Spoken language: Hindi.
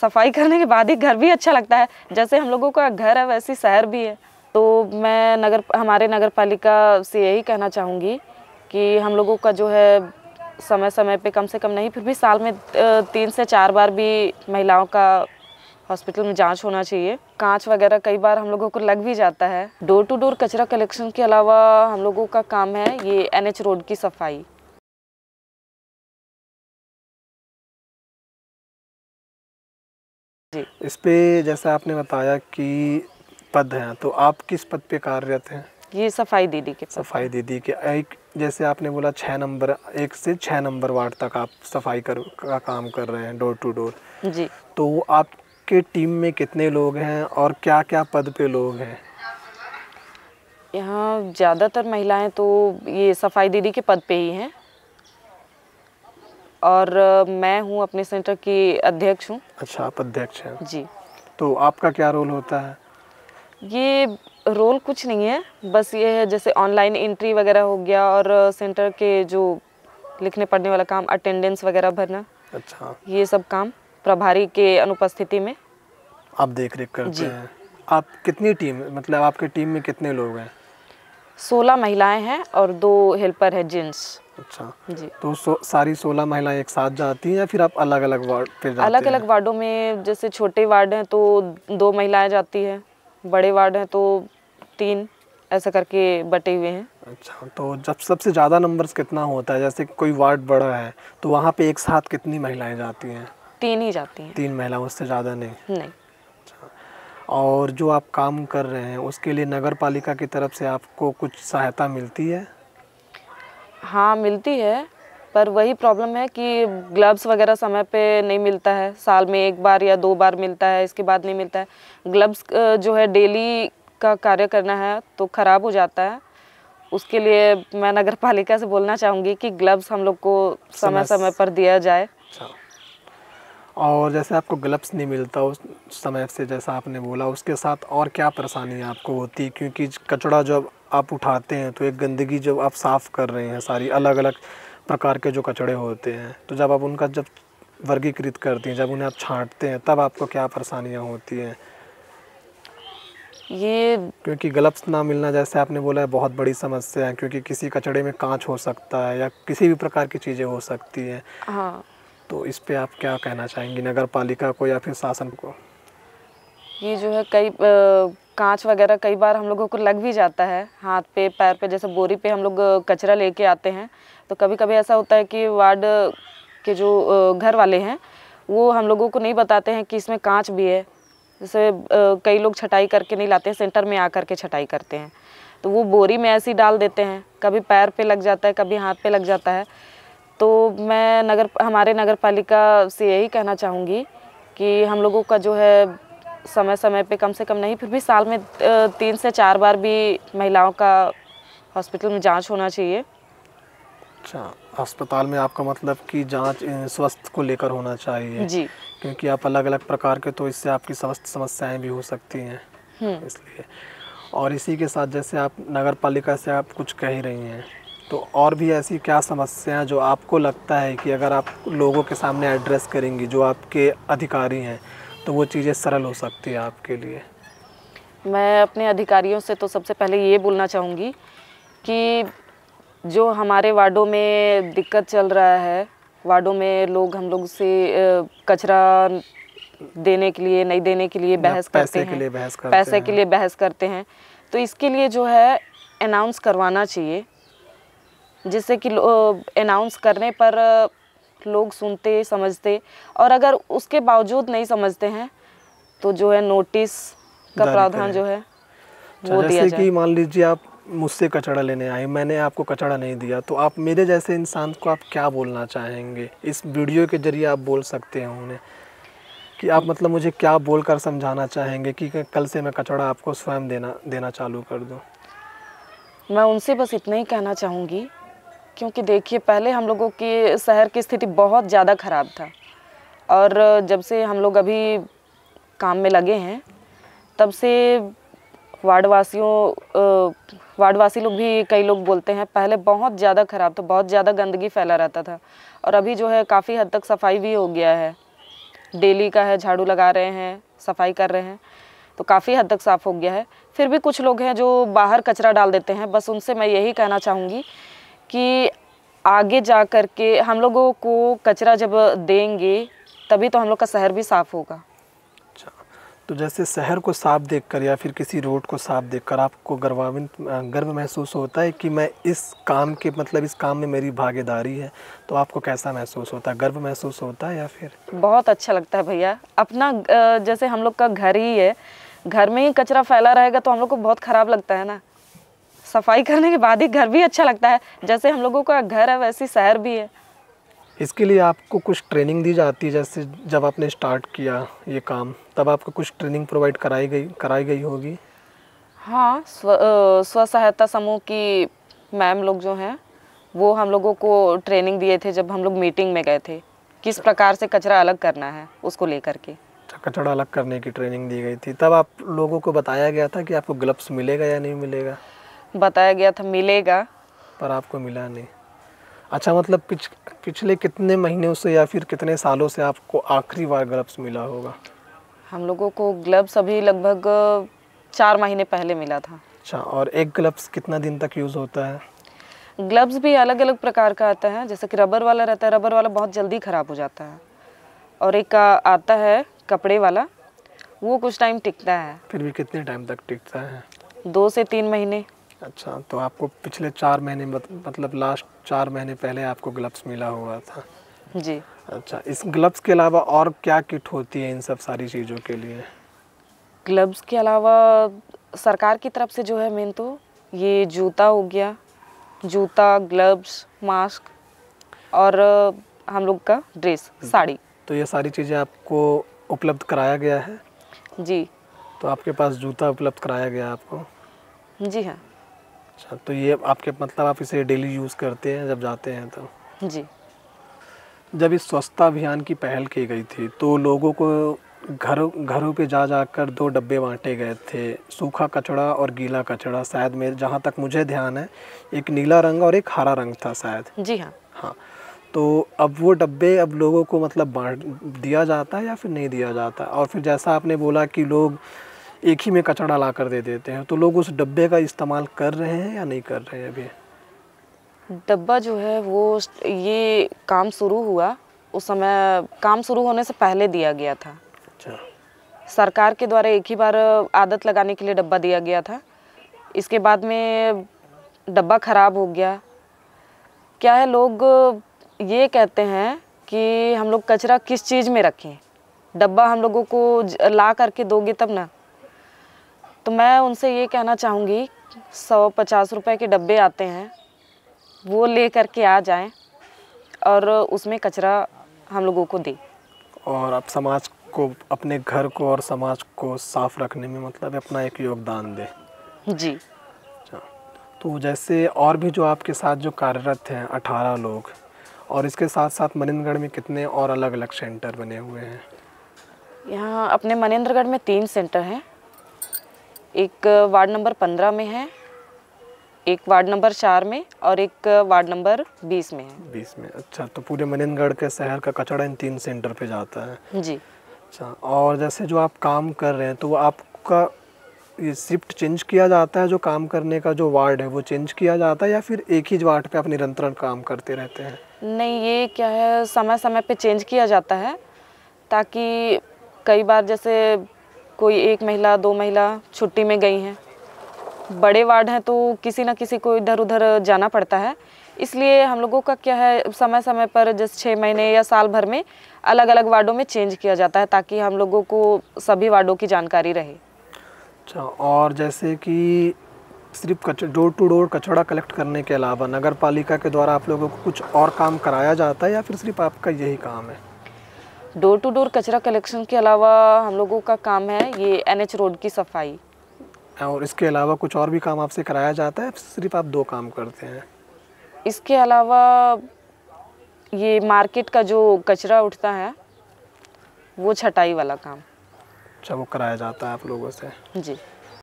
सफाई करने के बाद ही घर भी अच्छा लगता है जैसे हम लोगों का घर है वैसे शहर भी है तो मैं नगर हमारे नगर पालिका से यही कहना चाहूँगी कि हम लोगों का जो है समय समय पे कम से कम नहीं फिर भी साल में तीन से चार बार भी महिलाओं का हॉस्पिटल में जांच होना चाहिए कांच वगैरह कई बार हम लोगों को लग भी जाता है डोर टू डोर कचरा कलेक्शन के अलावा हम लोगों का काम है ये एनएच रोड की सफाई इस पे जैसा आपने बताया कि पद हैं तो आप किस पद पे कार्यरत हैं ये सफाई दीदी के सफाई दीदी के एक जैसे आपने बोला छः नंबर एक से छः नंबर वार्ड तक आप सफाई कर का काम कर रहे हैं डोर टू डोर जी तो आपके टीम में कितने लोग हैं और क्या क्या पद पे लोग हैं यहाँ ज़्यादातर महिलाएं तो ये सफाई दीदी के पद पे ही हैं और मैं हूँ अपने सेंटर की अध्यक्ष हूँ अच्छा आप अध्यक्ष हैं जी तो आपका क्या रोल होता है ये रोल कुछ नहीं है बस ये है जैसे ऑनलाइन एंट्री वगैरह हो गया और सेंटर के जो लिखने पढ़ने वाला काम अटेंडेंस वगैरह भरना अच्छा ये सब काम प्रभारी के अनुपस्थिति में आप देख रेख करते हैं आप कितनी टीम मतलब आपके टीम में कितने लोग हैं सोलह महिलाएं हैं और दो हेल्पर हैं जेंट्स अच्छा जी तो सो, सारी सोलह महिलाएं एक साथ जाती हैं या फिर आप अलग अलग वार्ड पे जाते अलग अलग वार्डो में जैसे छोटे वार्ड हैं तो दो महिलाएं जाती हैं बड़े वार्ड हैं तो तीन ऐसा करके बटे हुए हैं अच्छा तो जब सबसे ज़्यादा नंबर्स कितना होता है जैसे कोई वार्ड बड़ा है तो वहाँ पे एक साथ कितनी महिलाएं जाती हैं तीन ही जाती हैं तीन महिला उससे ज़्यादा नहीं नहीं अच्छा, और जो आप काम कर रहे हैं उसके लिए नगर पालिका की तरफ से आपको कुछ सहायता मिलती है हाँ मिलती है पर वही प्रॉब्लम है कि ग्लव्स वगैरह समय पे नहीं मिलता है साल में एक बार या दो बार मिलता है इसके बाद नहीं मिलता है ग्लव्स जो है डेली का कार्य करना है तो ख़राब हो जाता है उसके लिए मैं नगर पालिका से बोलना चाहूँगी कि ग्लव्स हम लोग को समय समय पर दिया जाए और जैसे आपको ग्लव्स नहीं मिलता उस समय से जैसा आपने बोला उसके साथ और क्या परेशानी आपको होती है क्योंकि कचड़ा जब आप उठाते हैं तो एक गंदगी जब आप साफ़ कर रहे हैं सारी अलग अलग प्रकार के जो कचड़े होते हैं तो जब आप उनका जब वर्गीकृत करती हैं जब उन्हें आप छाँटते हैं तब आपको क्या परेशानियाँ होती हैं ये क्योंकि ग्लव्स ना मिलना जैसे आपने बोला है बहुत बड़ी समस्या है क्योंकि किसी कचड़े में कांच हो सकता है या किसी भी प्रकार की चीज़ें हो सकती हैं हाँ तो इस पे आप क्या कहना चाहेंगी नगर पालिका को या फिर शासन को ये जो है कई कांच वगैरह कई बार हम लोगों को लग भी जाता है हाथ पे पैर पे जैसे बोरी पे हम लोग कचरा लेके आते हैं तो कभी कभी ऐसा होता है कि वार्ड के जो घर वाले हैं वो हम लोगों को नहीं बताते हैं कि इसमें कांच भी है जैसे कई लोग छटाई करके नहीं लाते हैं सेंटर में आ करके छटाई करते हैं तो वो बोरी में ऐसे ही डाल देते हैं कभी पैर पे लग जाता है कभी हाथ पे लग जाता है तो मैं नगर हमारे नगर पालिका से यही कहना चाहूँगी कि हम लोगों का जो है समय समय पे कम से कम नहीं फिर भी साल में तीन से चार बार भी महिलाओं का हॉस्पिटल में जांच होना चाहिए अच्छा अस्पताल में आपका मतलब कि जांच स्वास्थ्य को लेकर होना चाहिए जी क्योंकि आप अलग अलग प्रकार के तो इससे आपकी स्वास्थ्य समस्याएं भी हो सकती हैं हम्म। इसलिए और इसी के साथ जैसे आप नगर पालिका से आप कुछ कह ही रही हैं तो और भी ऐसी क्या समस्याएं जो आपको लगता है कि अगर आप लोगों के सामने एड्रेस करेंगी जो आपके अधिकारी हैं तो वो चीज़ें सरल हो सकती है आपके लिए मैं अपने अधिकारियों से तो सबसे पहले ये बोलना चाहूँगी कि जो हमारे वार्डों में दिक्कत चल रहा है वार्डों में लोग हम लोग से कचरा देने के लिए नहीं देने के लिए बहस करते हैं के लिए बहस करते पैसे हैं। के लिए बहस करते हैं तो इसके लिए जो है अनाउंस करवाना चाहिए जिससे कि अनाउंस करने पर लोग सुनते समझते और अगर उसके बावजूद नहीं समझते हैं तो जो है नोटिस का प्रावधान जो है अच्छा, वो दिया कि मान लीजिए आप मुझसे कचड़ा लेने आए मैंने आपको कचड़ा नहीं दिया तो आप मेरे जैसे इंसान को आप क्या बोलना चाहेंगे इस वीडियो के जरिए आप बोल सकते हैं उन्हें कि आप मतलब मुझे क्या बोल कर समझाना चाहेंगे कि कल से मैं कचड़ा आपको स्वयं देना देना चालू कर दूँ मैं उनसे बस इतना ही कहना चाहूँगी क्योंकि देखिए पहले हम लोगों के शहर की स्थिति बहुत ज़्यादा ख़राब था और जब से हम लोग अभी काम में लगे हैं तब से वार्डवासियों वार्डवासी लोग भी कई लोग बोलते हैं पहले बहुत ज़्यादा ख़राब था बहुत ज़्यादा गंदगी फैला रहता था और अभी जो है काफ़ी हद तक सफाई भी हो गया है डेली का है झाड़ू लगा रहे हैं सफाई कर रहे हैं तो काफ़ी हद तक साफ़ हो गया है फिर भी कुछ लोग हैं जो बाहर कचरा डाल देते हैं बस उनसे मैं यही कहना चाहूँगी कि आगे जा कर के हम लोगों को कचरा जब देंगे तभी तो हम लोग का शहर भी साफ़ होगा अच्छा तो जैसे शहर को साफ देखकर या फिर किसी रोड को साफ देखकर आपको गर्वाविंद गर्व महसूस होता है कि मैं इस काम के मतलब इस काम में मेरी भागीदारी है तो आपको कैसा महसूस होता है गर्व महसूस होता है या फिर बहुत अच्छा लगता है भैया अपना जैसे हम लोग का घर ही है घर में ही कचरा फैला रहेगा तो हम लोग को बहुत ख़राब लगता है ना सफाई करने के बाद ही घर भी अच्छा लगता है जैसे हम लोगों का घर है वैसे शहर भी है इसके लिए आपको कुछ ट्रेनिंग दी जाती है जैसे जब आपने स्टार्ट किया ये काम तब आपको कुछ ट्रेनिंग प्रोवाइड कराई गई कराई गई होगी हाँ स्व सहायता समूह की मैम लोग जो हैं वो हम लोगों को ट्रेनिंग दिए थे जब हम लोग मीटिंग में गए थे किस प्रकार से कचरा अलग करना है उसको लेकर के अच्छा, कचरा अलग करने की ट्रेनिंग दी गई थी तब आप लोगों को बताया गया था कि आपको ग्लव्स मिलेगा या नहीं मिलेगा बताया गया था मिलेगा पर आपको मिला नहीं अच्छा मतलब पिछ, पिछले कितने महीनों से या फिर कितने सालों से आपको आखिरी बार ग्लब्स मिला होगा हम लोगों को ग्लब्स अभी लगभग चार महीने पहले मिला था अच्छा और एक ग्लब्स कितना दिन तक यूज़ होता है ग्लब्स भी अलग अलग प्रकार का आता है जैसे कि रबर वाला रहता है रबर वाला बहुत जल्दी ख़राब हो जाता है और एक आता है कपड़े वाला वो कुछ टाइम टिकता है फिर भी कितने टाइम तक टिकता है दो से तीन महीने अच्छा तो आपको पिछले चार महीने मतलब लास्ट चार महीने पहले आपको ग्लव्स मिला हुआ था जी अच्छा इस ग्लव्स के अलावा और क्या किट होती है इन सब सारी चीज़ों के लिए ग्लव्स के अलावा सरकार की तरफ से जो है मेन तो ये जूता हो गया जूता ग्लव्स मास्क और हम लोग का ड्रेस साड़ी तो ये सारी चीज़ें आपको उपलब्ध कराया गया है जी तो आपके पास जूता उपलब्ध कराया गया आपको जी हाँ अच्छा तो ये आपके मतलब आप इसे डेली यूज़ करते हैं जब जाते हैं तो जी जब इस स्वच्छता अभियान की पहल की गई थी तो लोगों को घर घरों पे जा जाकर दो डब्बे बांटे गए थे सूखा कचड़ा और गीला कचड़ा शायद मेरे जहाँ तक मुझे ध्यान है एक नीला रंग और एक हरा रंग था शायद जी हाँ हाँ तो अब वो डब्बे अब लोगों को मतलब बांट दिया जाता है या फिर नहीं दिया जाता और फिर जैसा आपने बोला कि लोग एक ही में कचड़ा ला कर दे देते हैं तो लोग उस डब्बे का इस्तेमाल कर रहे हैं या नहीं कर रहे हैं अभी डब्बा जो है वो ये काम शुरू हुआ उस समय काम शुरू होने से पहले दिया गया था अच्छा सरकार के द्वारा एक ही बार आदत लगाने के लिए डब्बा दिया गया था इसके बाद में डब्बा ख़राब हो गया क्या है लोग ये कहते हैं कि हम लोग कचरा किस चीज़ में रखें डब्बा हम लोगों को ला करके दोगे तब ना तो मैं उनसे ये कहना चाहूँगी सौ पचास रुपए के डब्बे आते हैं वो ले करके आ जाएं और उसमें कचरा हम लोगों को दें और आप समाज को अपने घर को और समाज को साफ रखने में मतलब अपना एक योगदान दें जी अच्छा, तो जैसे और भी जो आपके साथ जो कार्यरत हैं अठारह लोग और इसके साथ साथ मनिंद्रगढ़ में कितने और अलग अलग सेंटर बने हुए हैं यहाँ अपने मनिंद्रगढ़ में तीन सेंटर हैं एक वार्ड नंबर पंद्रह में है एक वार्ड नंबर चार में और एक वार्ड नंबर बीस में है बीस में अच्छा तो पूरे मनिंदगढ़ के शहर का कचड़ा इन तीन सेंटर पे जाता है जी अच्छा और जैसे जो आप काम कर रहे हैं तो आपका ये शिफ्ट चेंज किया जाता है जो काम करने का जो वार्ड है वो चेंज किया जाता है या फिर एक ही वार्ड पे आप निरंतर काम करते रहते हैं नहीं ये क्या है समय समय पे चेंज किया जाता है ताकि कई बार जैसे कोई एक महिला दो महिला छुट्टी में गई हैं बड़े वार्ड हैं तो किसी ना किसी को इधर उधर जाना पड़ता है इसलिए हम लोगों का क्या है समय समय पर जैसे छः महीने या साल भर में अलग अलग वार्डों में चेंज किया जाता है ताकि हम लोगों को सभी वार्डों की जानकारी रहे अच्छा और जैसे कि सिर्फ डोर टू डोर कचड़ा कलेक्ट करने के अलावा नगर पालिका के द्वारा आप लोगों को कुछ और काम कराया जाता है या फिर सिर्फ आपका यही काम है डोर टू डोर कचरा कलेक्शन के अलावा हम लोगों का काम है ये एन रोड की सफाई और इसके अलावा कुछ और भी काम आपसे कराया जाता है सिर्फ आप दो काम करते हैं इसके अलावा ये मार्केट का जो कचरा उठता है वो छटाई वाला काम अच्छा वो कराया जाता है आप लोगों से जी